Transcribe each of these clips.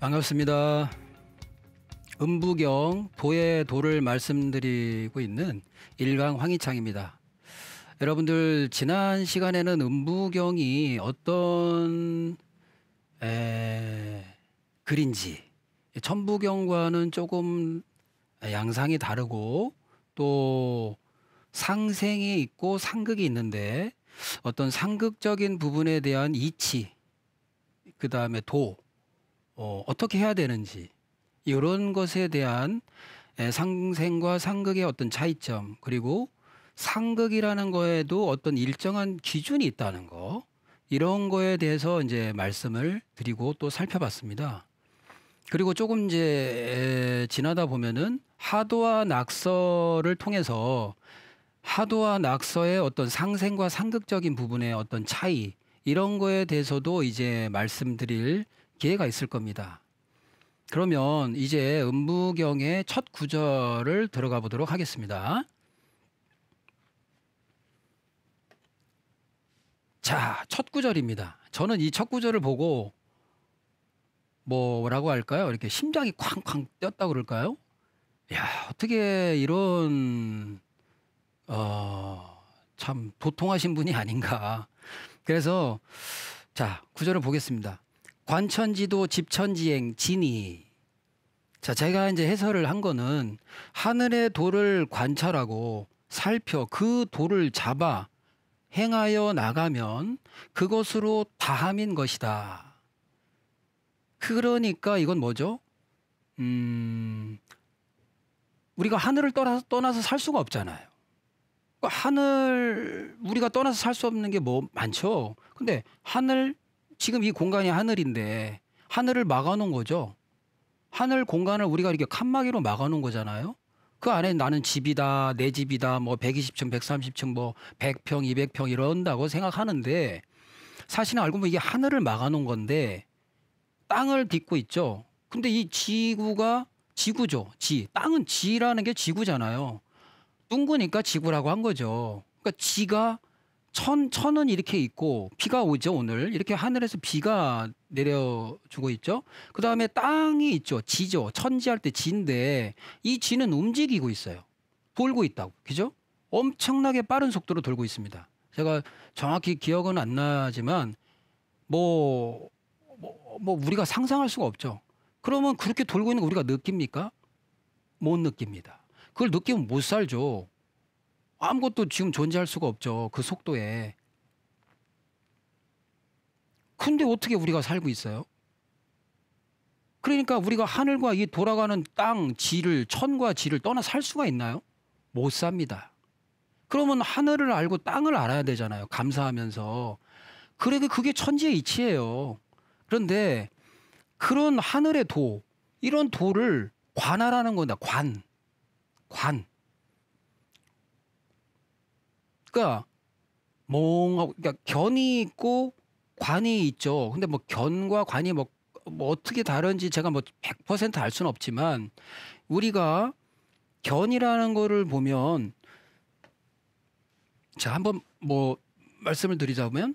반갑습니다. 음부경 도의 도를 말씀드리고 있는 일강 황희창입니다. 여러분들 지난 시간에는 음부경이 어떤 에... 글인지 천부경과는 조금 양상이 다르고 또 상생이 있고 상극이 있는데 어떤 상극적인 부분에 대한 이치 그 다음에 도 어, 어떻게 해야 되는지 이런 것에 대한 상생과 상극의 어떤 차이점 그리고 상극이라는 거에도 어떤 일정한 기준이 있다는 거 이런 거에 대해서 이제 말씀을 드리고 또 살펴봤습니다. 그리고 조금 이제 지나다 보면은 하도와 낙서를 통해서 하도와 낙서의 어떤 상생과 상극적인 부분의 어떤 차이 이런 거에 대해서도 이제 말씀드릴 기회가 있을 겁니다. 그러면 이제 음부경의 첫 구절을 들어가 보도록 하겠습니다. 자, 첫 구절입니다. 저는 이 첫 구절을 보고 뭐라고 할까요? 이렇게 심장이 쾅쾅 뛰었다 고 그럴까요? 야, 어떻게 이런 어, 참 도통하신 분이 아닌가. 그래서 자, 구절을 보겠습니다. 관천지도 집천지행 진이 자 제가 이제 해설을 한 거는 하늘의 돌을 관찰하고 살펴 그 돌을 잡아 행하여 나가면 그것으로 다함인 것이다. 그러니까 이건 뭐죠? 음, 우리가 하늘을 떠나서, 떠나서 살 수가 없잖아요. 그러니까 하늘, 우리가 떠나서 살 수 없는 게 뭐 많죠. 근데 하늘, 지금 이 공간이 하늘인데 하늘을 막아놓은 거죠. 하늘 공간을 우리가 이렇게 칸막이로 막아놓은 거잖아요. 그 안에 나는 집이다, 내 집이다, 뭐 120층, 130층, 뭐 100평, 200평 이런다고 생각하는데 사실은 알고 보면 이게 하늘을 막아놓은 건데 땅을 딛고 있죠. 근데 이 지구가 지구죠. 지. 땅은 지라는 게 지구잖아요. 둥그니까 지구라고 한 거죠. 그러니까 지가 천, 천은 이렇게 있고 비가 오죠 오늘 이렇게 하늘에서 비가 내려주고 있죠 그 다음에 땅이 있죠 지죠 천지할 때지인데이 지는 움직이고 있어요 돌고 있다고 그죠 엄청나게 빠른 속도로 돌고 있습니다 제가 정확히 기억은 안 나지만 뭐, 뭐, 뭐 우리가 상상할 수가 없죠 그러면 그렇게 돌고 있는 거 우리가 느낍니까 못 느낍니다 그걸 느끼면 못 살죠 아무것도 지금 존재할 수가 없죠. 그 속도에. 근데 어떻게 우리가 살고 있어요? 그러니까 우리가 하늘과 이 돌아가는 땅, 지를, 천과 지를 떠나 살 수가 있나요? 못 삽니다. 그러면 하늘을 알고 땅을 알아야 되잖아요. 감사하면서. 그래도 그게 천지의 이치예요. 그런데 그런 하늘의 도, 이런 도를 관하라는 니다 관. 관. 그러니까 뭔하 그러니까 견이 있고 관이 있죠. 근데 뭐 견과 관이 뭐, 뭐 어떻게 다른지 제가 뭐 100%알 수는 없지만 우리가 견이라는 거를 보면 제가 한번 뭐 말씀을 드리자면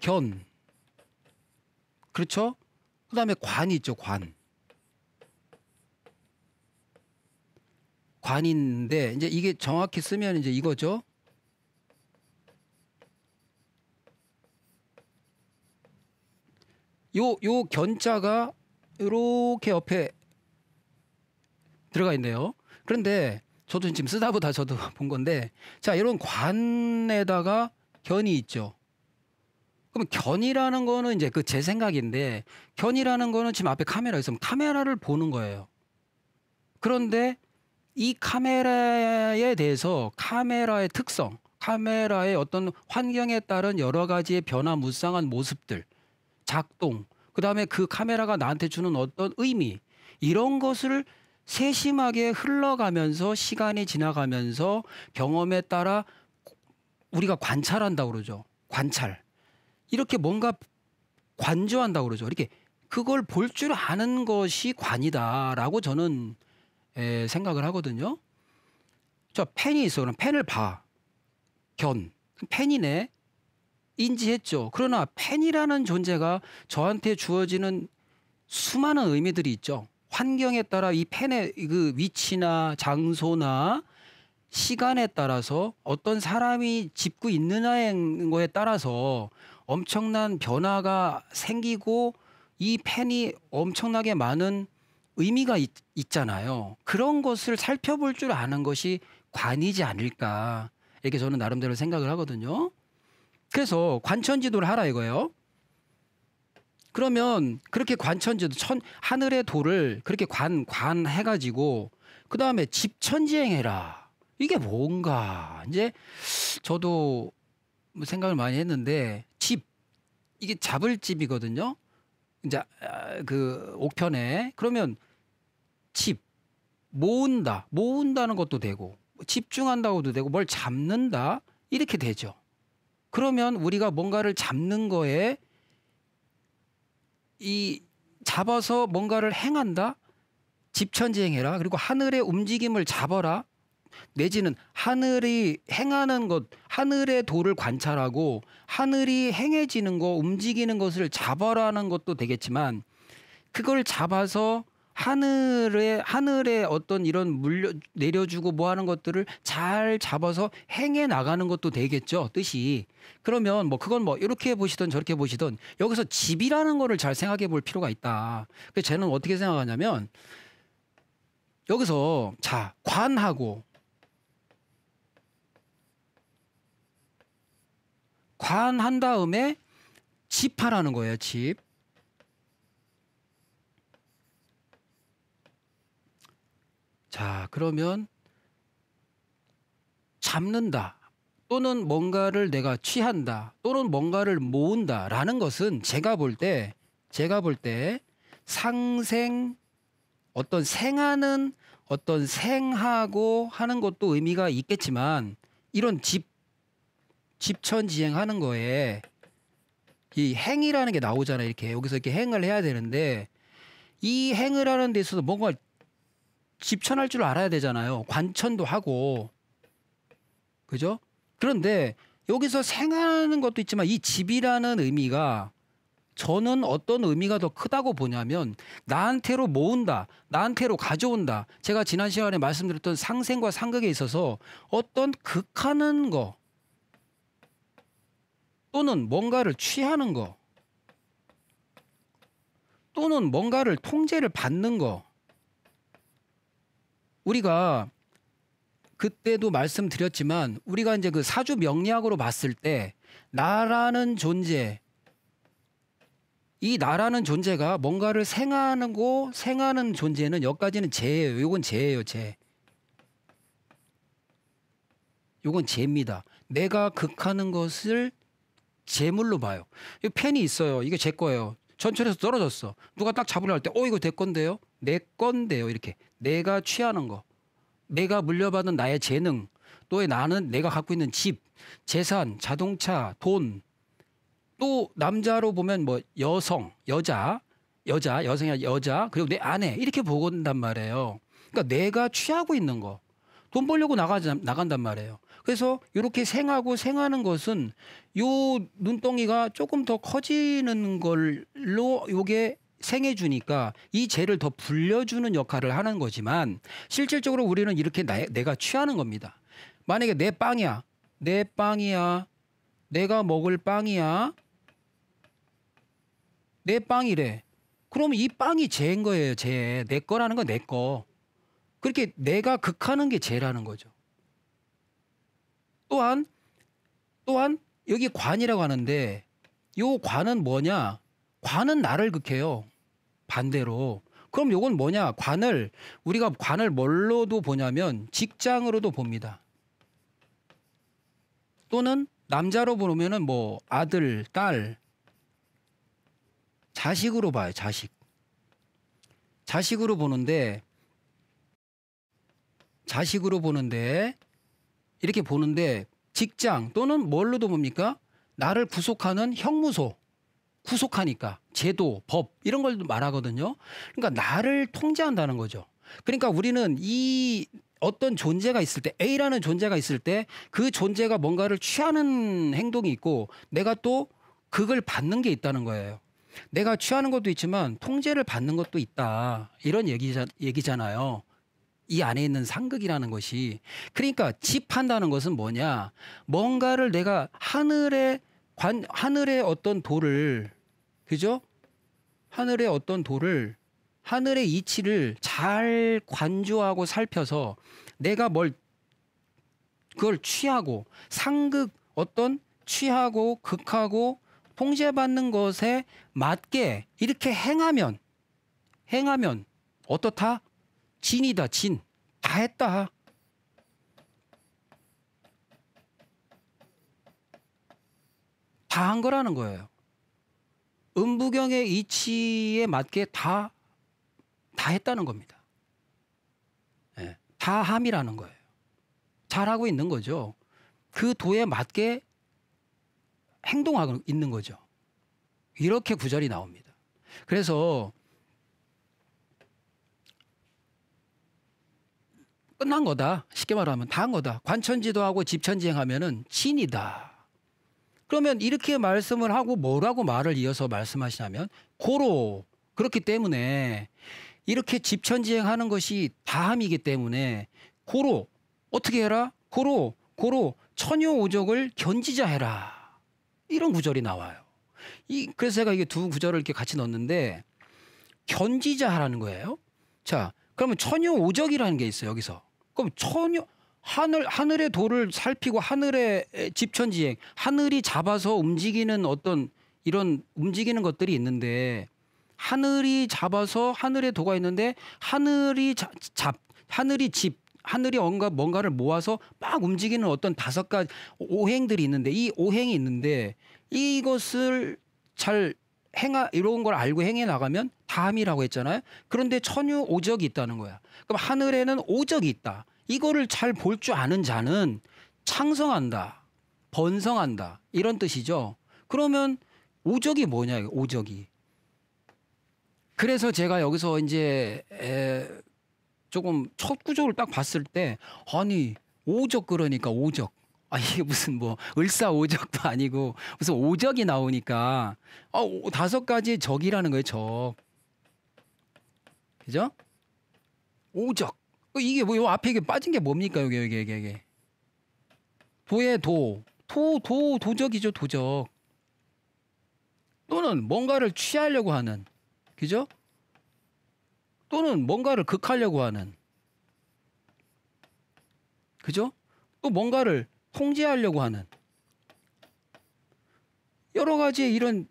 견 그렇죠? 그다음에 관이 있죠 관 관인데 이제 이게 정확히 쓰면 이제 이거죠. 요 요 견자가 이렇게 옆에 들어가 있네요. 그런데 저도 지금 쓰다 보다 저도 본 건데 자 이런 관에다가 견이 있죠. 그럼 견이라는 거는 이제 그 제 생각인데 견이라는 거는 지금 앞에 카메라 있으면 카메라를 보는 거예요. 그런데 이 카메라에 대해서 카메라의 특성, 카메라의 어떤 환경에 따른 여러 가지의 변화 무쌍한 모습들, 작동, 그다음에 그 카메라가 나한테 주는 어떤 의미 이런 것을 세심하게 흘러가면서 시간이 지나가면서 경험에 따라 우리가 관찰한다 그러죠. 관찰. 이렇게 뭔가 관조한다 그러죠. 이렇게 그걸 볼 줄 아는 것이 관이다라고 저는 생각을 하거든요. 저 펜이 있어. 그럼 펜을 봐. 견. 펜이네. 인지했죠. 그러나 펜이라는 존재가 저한테 주어지는 수많은 의미들이 있죠. 환경에 따라 이 펜의 그 위치나 장소나 시간에 따라서 어떤 사람이 짚고 있느냐인 거에 따라서 엄청난 변화가 생기고 이 펜이 엄청나게 많은 의미가 있, 있잖아요. 그런 것을 살펴볼 줄 아는 것이 관이지 않을까. 이렇게 저는 나름대로 생각을 하거든요. 그래서 관천 지도를 하라 이거예요. 그러면 그렇게 관천지도 천 하늘의 도를 그렇게 관 관 해가지고 그 다음에 집천지행해라 이게 뭔가 이제 저도 생각을 많이 했는데 집 이게 잡을 집이거든요 이제 아, 그 옥편에 그러면 집 모은다 모은다는 것도 되고 집중한다고도 되고 뭘 잡는다 이렇게 되죠. 그러면 우리가 뭔가를 잡는 거에 이 잡아서 뭔가를 행한다 집천지행해라 그리고 하늘의 움직임을 잡아라 내지는 하늘이 행하는 것, 하늘의 도를 관찰하고 하늘이 행해지는 거, 움직이는 것을 잡아라는 것도 되겠지만 그걸 잡아서 하늘에 하늘에 어떤 이런 물려 내려주고 뭐 하는 것들을 잘 잡아서 행해 나가는 것도 되겠죠 뜻이 그러면 뭐 그건 뭐 이렇게 보시던 저렇게 보시던 여기서 집이라는 거를 잘 생각해 볼 필요가 있다 그래서 쟤는 어떻게 생각하냐면 여기서 자 관하고 관한 다음에 집하라는 거예요. 집. 자 그러면 잡는다 또는 뭔가를 내가 취한다 또는 뭔가를 모은다라는 것은 제가 볼 때 제가 볼 때 상생 어떤 생하는 어떤 생하고 하는 것도 의미가 있겠지만 이런 집 집천지행하는 거에 이 행이라는 게 나오잖아요. 이렇게 여기서 이렇게 행을 해야 되는데 이 행을 하는 데 있어서 뭔가 집천할 줄 알아야 되잖아요. 관천도 하고 그죠? 그런데 여기서 생하는 것도 있지만 이 집이라는 의미가 저는 어떤 의미가 더 크다고 보냐면 나한테로 모은다, 나한테로 가져온다. 제가 지난 시간에 말씀드렸던 상생과 상극에 있어서 어떤 극하는 거, 또는 뭔가를 취하는 거 또는 뭔가를 통제를 받는 거 우리가 그때도 말씀드렸지만 우리가 이제 그 사주 명리학으로 봤을 때 나라는 존재 이 나라는 존재가 뭔가를 생하는고 생하는 존재는 여기까지는 재예요. 요건 재예요, 재. 요건 재입니다. 내가 극하는 것을 재물로 봐요. 이 펜이 있어요. 이게 제 거예요. 전철에서 떨어졌어. 누가 딱 잡으려 할 때, 어, 이거 내 건데요? 내 건데요. 이렇게. 내가 취하는 거. 내가 물려받은 나의 재능. 또의 나는 내가 갖고 있는 집, 재산, 자동차, 돈. 또 남자로 보면 뭐 여성, 여자, 여자, 여성이야 여자, 그리고 내 아내. 이렇게 보건단 말이에요. 그러니까 내가 취하고 있는 거. 돈 벌려고 나가, 나간단 말이에요. 그래서 이렇게 생하고 생하는 것은 요 눈덩이가 조금 더 커지는 걸로 요게 생해 주니까 이 죄를 더 불려주는 역할을 하는 거지만 실질적으로 우리는 이렇게 나, 내가 취하는 겁니다. 만약에 내 빵이야. 내 빵이야. 내가 먹을 빵이야. 내 빵이래. 그럼 이 빵이 죄인 거예요, 죄. 내 거라는 건 내 거. 그렇게 내가 극하는 게 죄라는 거죠. 또한 또한 여기 관이라고 하는데 요 관은 뭐냐? 관은 나를 극해요. 반대로. 그럼 요건 뭐냐? 관을 우리가 관을 뭘로도 보냐면 직장으로도 봅니다. 또는 남자로 보면은 뭐 아들, 딸, 자식으로 봐요. 자식. 자식으로 보는데 자식으로 보는데 이렇게 보는데 직장 또는 뭘로도 뭡니까? 나를 구속하는 형무소, 구속하니까 제도, 법 이런 걸 말하거든요. 그러니까 나를 통제한다는 거죠. 그러니까 우리는 이 어떤 존재가 있을 때 A라는 존재가 있을 때 그 존재가 뭔가를 취하는 행동이 있고 내가 또 그걸 받는 게 있다는 거예요. 내가 취하는 것도 있지만 통제를 받는 것도 있다. 이런 얘기자, 얘기잖아요. 이 안에 있는 상극이라는 것이 그러니까 집한다는 것은 뭐냐 뭔가를 내가 하늘의 관 하늘의 어떤 돌을 그죠 하늘의 어떤 돌을 하늘의 이치를 잘 관조하고 살펴서 내가 뭘 그걸 취하고 상극 어떤 취하고 극하고 통제받는 것에 맞게 이렇게 행하면 행하면 어떻다 진이다 진. 다 했다. 다 한 거라는 거예요. 음부경의 이치에 맞게 다, 다 했다는 겁니다. 예, 다 함이라는 거예요. 잘하고 있는 거죠. 그 도에 맞게 행동하고 있는 거죠. 이렇게 구절이 나옵니다. 그래서 끝난 거다. 쉽게 말하면 다 한 거다. 관천지도하고 집천지행하면은 진이다. 그러면 이렇게 말씀을 하고 뭐라고 말을 이어서 말씀하시냐면 고로 그렇기 때문에 이렇게 집천지행하는 것이 다함이기 때문에 고로 어떻게 해라 고로 고로 천요오적을 견지자 해라 이런 구절이 나와요. 이 그래서 제가 이게 두 구절을 이렇게 같이 넣었는데 견지자 하라는 거예요. 자 그러면 천여 오적이라는 게 있어요 여기서. 그럼 천여 하늘 하늘의 돌을 살피고 하늘의 집천지행 하늘이 잡아서 움직이는 어떤 이런 움직이는 것들이 있는데 하늘이 잡아서 하늘의 도가 있는데 하늘이 자, 잡 하늘이 집 하늘이 뭔가 뭔가를 모아서 막 움직이는 어떤 다섯 가지 오행들이 있는데 이 오행이 있는데 이것을 잘 행하 이런 걸 알고 행해 나가면 다음이라고 했잖아요. 그런데 천유 오적이 있다는 거야. 그럼 하늘에는 오적이 있다. 이거를 잘 볼 줄 아는 자는 창성한다. 번성한다. 이런 뜻이죠. 그러면 오적이 뭐냐 이거 오적이. 그래서 제가 여기서 이제 에 조금 첫 구조를 딱 봤을 때 아니 오적 그러니까 오적 아 이게 무슨 뭐 을사오적도 아니고 무슨 오적이 나오니까 어 다섯 가지 적이라는 거예요 적 그죠 오적 어, 이게 뭐요 앞에 이게 빠진 게 뭡니까 여기 여기 여기 여기 도의 도도도 도적이죠 도적 또는 뭔가를 취하려고 하는 그죠 또는 뭔가를 극하려고 하는 그죠 또 뭔가를 통제하려고 하는 여러 가지의 이런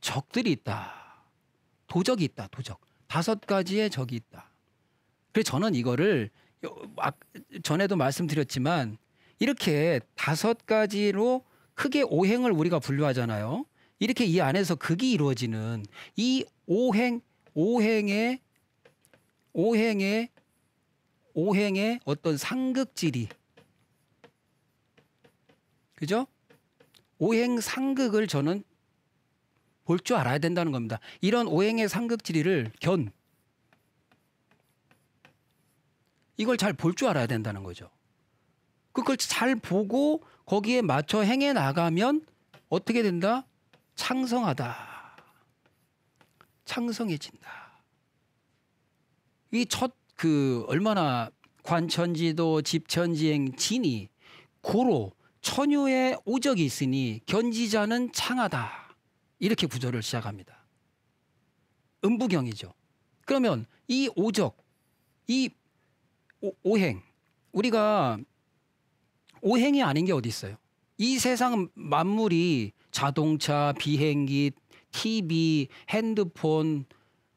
적들이 있다. 도적이 있다. 도적. 다섯 가지의 적이 있다. 그래서 저는 이거를 전에도 말씀드렸지만 이렇게 다섯 가지로 크게 오행을 우리가 분류하잖아요. 이렇게 이 안에서 극이 이루어지는 이 오행 오행의 오행의 오행의 어떤 상극질이 그죠? 오행 상극을 저는 볼 줄 알아야 된다는 겁니다. 이런 오행의 상극 지리를 견 이걸 잘 볼 줄 알아야 된다는 거죠. 그걸 잘 보고 거기에 맞춰 행해 나가면 어떻게 된다? 창성하다. 창성해진다. 이 첫 그 얼마나 관천지도 집천지행 진이 고로 천유의 오적이 있으니 견지자는 창하다. 이렇게 구절을 시작합니다. 음부경이죠. 그러면 이 오적, 이 오, 행 우리가 오행이 아닌 게 어디 있어요? 이 세상 만물이 자동차, 비행기, TV, 핸드폰,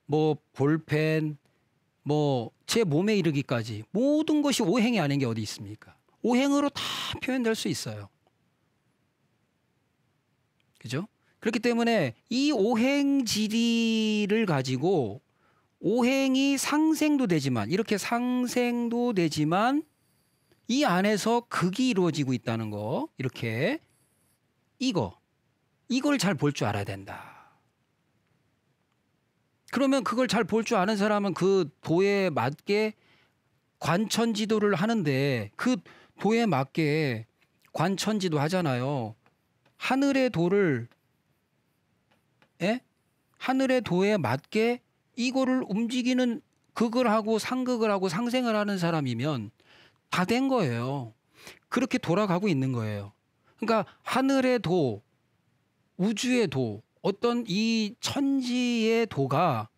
뭐 볼펜, 뭐 제 몸에 이르기까지 모든 것이 오행이 아닌 게 어디 있습니까? 오행으로 다 표현될 수 있어요. 그죠? 그렇기 때문에 이 오행 지리를 가지고 오행이 상생도 되지만 이렇게 상생도 되지만 이 안에서 극이 이루어지고 있다는 거 이렇게 이거 이걸 잘 볼 줄 알아야 된다. 그러면 그걸 잘 볼 줄 아는 사람은 그 도에 맞게 관천 지도를 하는데 그 도에 맞게 관천지도 하잖아요. 하늘의 도를 에? 예? 하늘의 도에 맞게 이거를 움직이는 극을 하고 상극을 하고 상생을 하는 사람이면 다 된 거예요. 그렇게 돌아가고 있는 거예요. 그러니까 하늘의 도, 우주의 도, 어떤 이 천지의 도가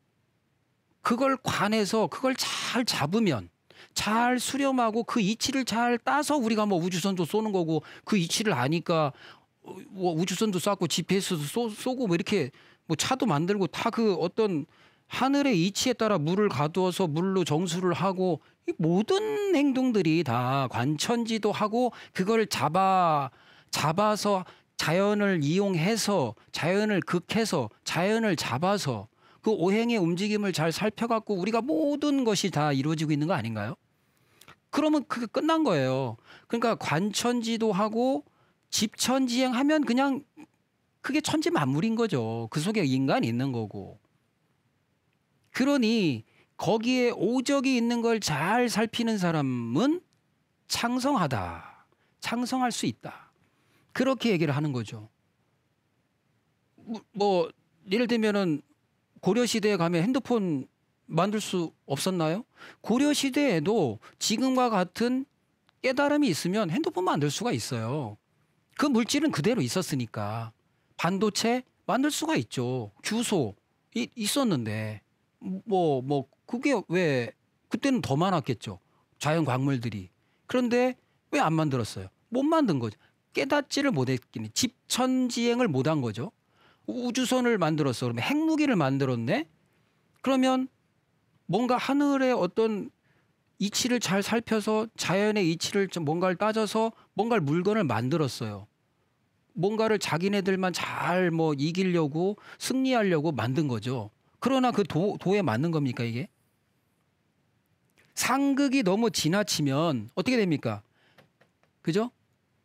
그걸 관해서 그걸 잘 잡으면 잘 수렴하고 그 이치를 잘 따서 우리가 뭐 우주선도 쏘는 거고 그 이치를 아니까 어, 뭐 우주선도 쐈고 GPS도 쏘, 쏘고 뭐 이렇게 뭐 차도 만들고 다 그 어떤 하늘의 이치에 따라 물을 가두어서 물로 정수를 하고 이 모든 행동들이 다 관천지도 하고 그걸 잡아 잡아서 자연을 이용해서 자연을 극해서 자연을 잡아서 그 오행의 움직임을 잘 살펴갖고 우리가 모든 것이 다 이루어지고 있는 거 아닌가요? 그러면 그게 끝난 거예요. 그러니까 관천지도 하고 집천지행하면 그냥 그게 천지 만물인 거죠. 그 속에 인간이 있는 거고. 그러니 거기에 오적이 있는 걸 잘 살피는 사람은 창성하다. 창성할 수 있다. 그렇게 얘기를 하는 거죠. 뭐, 뭐 예를 들면은 고려 시대에 가면 핸드폰 만들 수 없었나요? 고려 시대에도 지금과 같은 깨달음이 있으면 핸드폰 만들 수가 있어요. 그 물질은 그대로 있었으니까 반도체 만들 수가 있죠. 규소 이, 있었는데 뭐뭐 뭐 그게 왜 그때는 더 많았겠죠. 자연 광물들이 그런데 왜 안 만들었어요? 못 만든 거죠. 깨닫지를 못했기는 집천지행을 못한 거죠. 우주선을 만들었어. 그러면 핵무기를 만들었네. 그러면 뭔가 하늘의 어떤 이치를 잘 살펴서 자연의 이치를 뭔가를 따져서 뭔가를 물건을 만들었어요. 뭔가를 자기네들만 잘 뭐 이기려고 승리하려고 만든 거죠. 그러나 그 도, 도에 맞는 겁니까 이게? 상극이 너무 지나치면 어떻게 됩니까? 그죠?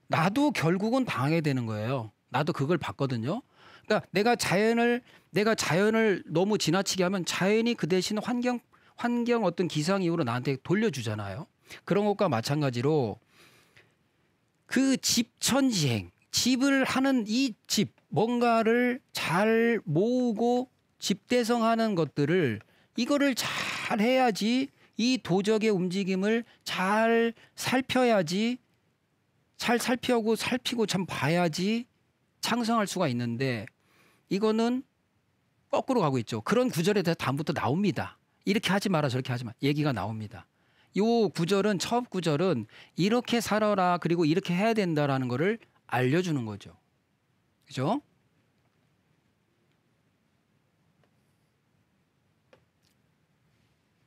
나도 결국은 당해야되는 거예요. 나도 그걸 봤거든요. 그러니까 내가 자연을 내가 자연을 너무 지나치게 하면 자연이 그 대신 환경 환경 어떤 기상 이후로 나한테 돌려주잖아요. 그런 것과 마찬가지로 그 집천지행 집을 하는 이 집 뭔가를 잘 모으고 집대성하는 것들을 이거를 잘 해야지 이 도적의 움직임을 잘 살펴야지 잘 살펴고 살피고 참 봐야지 창성할 수가 있는데 이거는 거꾸로 가고 있죠. 그런 구절에 대해 서 다음부터 나옵니다. 이렇게 하지 마라 저렇게 하지 마. 얘기가 나옵니다. 이 구절은 첫 구절은 이렇게 살아라 그리고 이렇게 해야 된다라는 거를 알려주는 거죠. 그죠?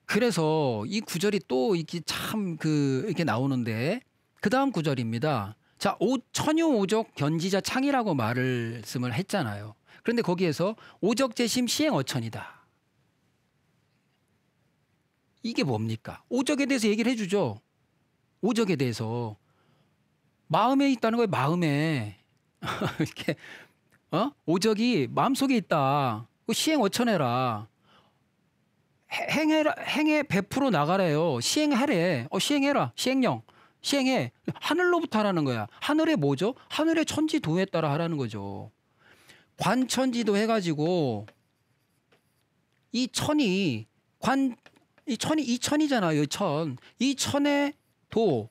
그래서 이 구절이 또 이렇게 참 그 이렇게 나오는데 그 다음 구절입니다. 자, 오, 천여 오적 견지자 창이라고 말씀을 했잖아요. 그런데 거기에서 오적재심 시행어천이다. 이게 뭡니까? 오적에 대해서 얘기를 해주죠. 오적에 대해서 마음에 있다는 거예요. 마음에 이렇게 어 오적이 마음 속에 있다. 그 시행 어천해라. 행해라 행해 100% 나가래요. 시행하래. 어 시행해라. 시행령. 시행해. 하늘로부터 하라는 거야. 하늘에 뭐죠? 하늘의 천지 도에 따라 하라는 거죠. 관천지도 해가지고 이 천이 관 이 천이 이 천이잖아요. 천. 이 천의 도.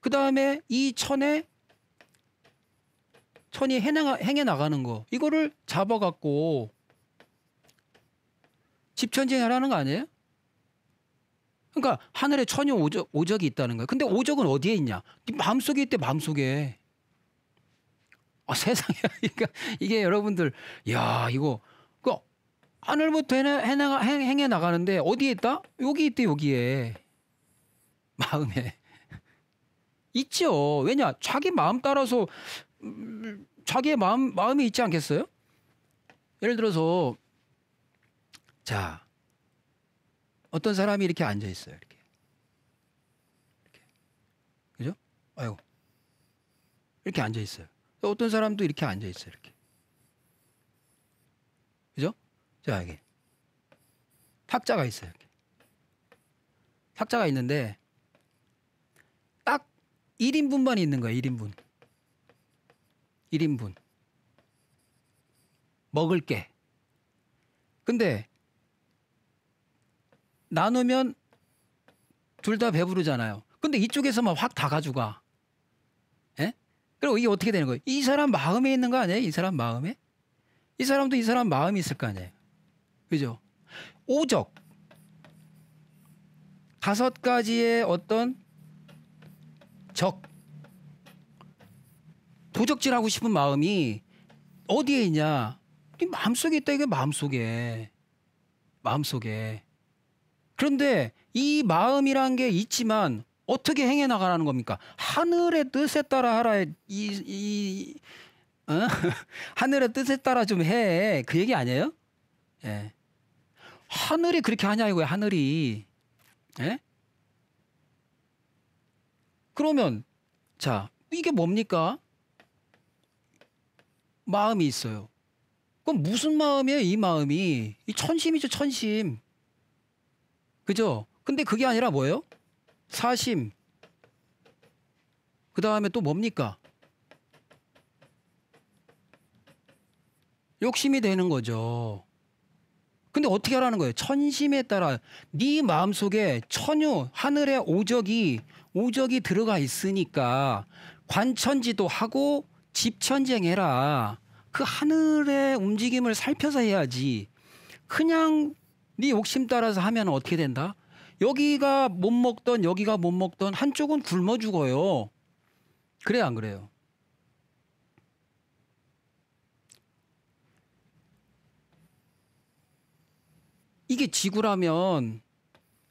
그 다음에 이 천의 천이 행해, 행해 나가는 거. 이거를 잡아갖고 집천지하라는 거 아니에요? 그러니까 하늘에 천이 오적, 오적이 있다는 거야. 근데 오적은 어디에 있냐? 네 마음속에 있대 마음속에. 아, 세상에 그러니까 이게 여러분들 야 이거 그 하늘부터 해나, 해나가, 행, 행해 나가는데 어디에 있다? 여기 있대 여기에 마음에 있죠. 왜냐 자기 마음 따라서 음, 자기의 마음 마음이 있지 않겠어요? 예를 들어서 자 어떤 사람이 이렇게 앉아 있어요. 이렇게. 이렇게. 그죠? 아이고. 이렇게 앉아 있어요. 그러니까 어떤 사람도 이렇게 앉아 있어 이렇게. 그죠? 자 여기 탁자가 있어요. 이렇게. 탁자가 있는데 딱 1인분만 있는 거예요. 1인분. 1인분. 먹을 게. 근데 나누면 둘 다 배부르잖아요. 근데 이쪽에서만 확 다 가져가. 그리고 이게 어떻게 되는 거예요? 이 사람 마음에 있는 거 아니에요? 이 사람 마음에? 이 사람도 이 사람 마음이 있을 거 아니에요? 그죠? 오적. 다섯 가지의 어떤 적. 도적질하고 싶은 마음이 어디에 있냐? 네 마음속에 있다 이게 마음속에. 마음속에. 그런데 이 마음이란 게 있지만 어떻게 행해 나가라는 겁니까? 하늘의 뜻에 따라 하라. 이, 이 어? 하늘의 뜻에 따라 좀 해. 그 얘기 아니에요? 예. 하늘이 그렇게 하냐 이거야. 하늘이. 예? 그러면 자 이게 뭡니까? 마음이 있어요. 그럼 무슨 마음이에요? 이 마음이 이 천심이죠. 천심. 그죠? 근데 그게 아니라 뭐예요? 사심. 그 다음에 또 뭡니까? 욕심이 되는 거죠. 근데 어떻게 하라는 거예요? 천심에 따라 네 마음속에 천유 하늘의 오적이 오적이 들어가 있으니까 관천지도 하고 집천쟁해라. 그 하늘의 움직임을 살펴서 해야지. 그냥 네 욕심 따라서 하면 어떻게 된다? 여기가 못 먹던 여기가 못 먹던 한쪽은 굶어 죽어요. 그래안 그래요? 이게 지구라면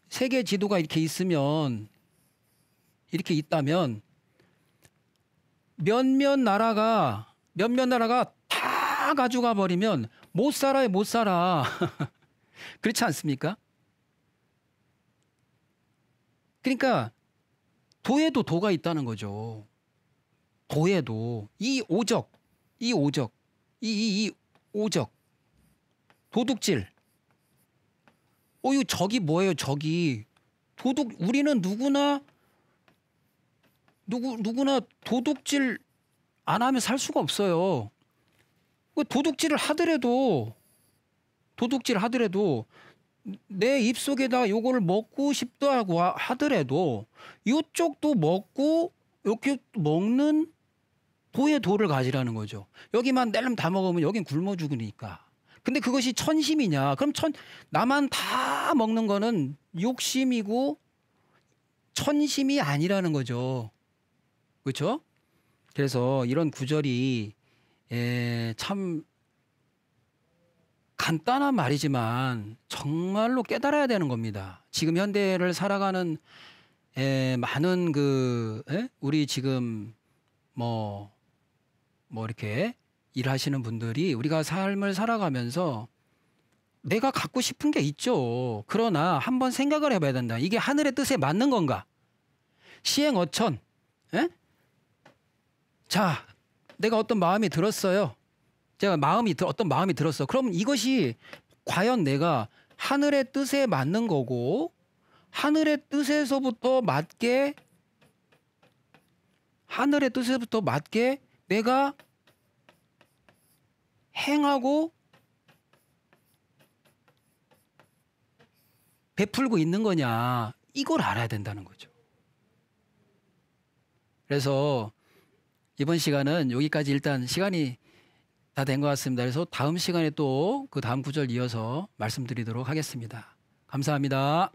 세계 지도가 이렇게 있으면 이렇게 있다면 몇몇 나라가 몇몇 나라가 다 가져가 버리면 못 살아요, 못 살아. 그렇지 않습니까? 그러니까 도에도 도가 있다는 거죠. 도에도 이 오적, 이 오적, 이, 이, 이 오적, 도둑질. 어유 저기 뭐예요? 저기 도둑 우리는 누구나 누구 누구나 도둑질 안 하면 살 수가 없어요. 그 도둑질을 하더라도 도둑질 하더라도 내입속에다 요거를 먹고 싶다 하고 하더라도 요쪽도 먹고 요렇게 먹는 도의 도를 가지라는 거죠. 여기만 낼름 다 먹으면 여긴 굶어 죽으니까. 근데 그것이 천심이냐? 그럼 천 나만 다 먹는 거는 욕심이고 천심이 아니라는 거죠. 그렇죠? 그래서 이런 구절이 예, 참 간단한 말이지만 정말로 깨달아야 되는 겁니다. 지금 현대를 살아가는 에, 많은 그 에? 우리 지금 뭐뭐 뭐 이렇게 일하시는 분들이 우리가 삶을 살아가면서 내가 갖고 싶은 게 있죠. 그러나 한번 생각을 해봐야 된다. 이게 하늘의 뜻에 맞는 건가? 시행어천. 에? 자, 내가 어떤 마음이 들었어요. 제가 마음이 어떤 마음이 들었어. 그럼 이것이 과연 내가 하늘의 뜻에 맞는 거고 하늘의 뜻에서부터 맞게 하늘의 뜻에부터 서 맞게 내가 행하고 베풀고 있는 거냐 이걸 알아야 된다는 거죠. 그래서 이번 시간은 여기까지 일단 시간이 다된것 같습니다. 그래서 다음 시간에 또 그 다음 구절 이어서 말씀드리도록 하겠습니다. 감사합니다.